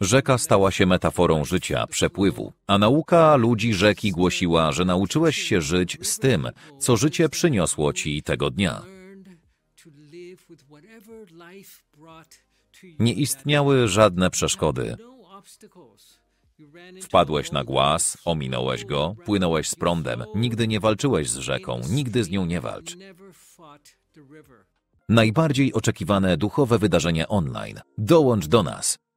Rzeka stała się metaforą życia, przepływu, a nauka ludzi rzeki głosiła, że nauczyłeś się żyć z tym, co życie przyniosło ci tego dnia. Nie istniały żadne przeszkody. Wpadłeś na głaz, ominąłeś go, płynąłeś z prądem, nigdy nie walczyłeś z rzeką, nigdy z nią nie walcz. Najbardziej oczekiwane duchowe wydarzenie online. Dołącz do nas.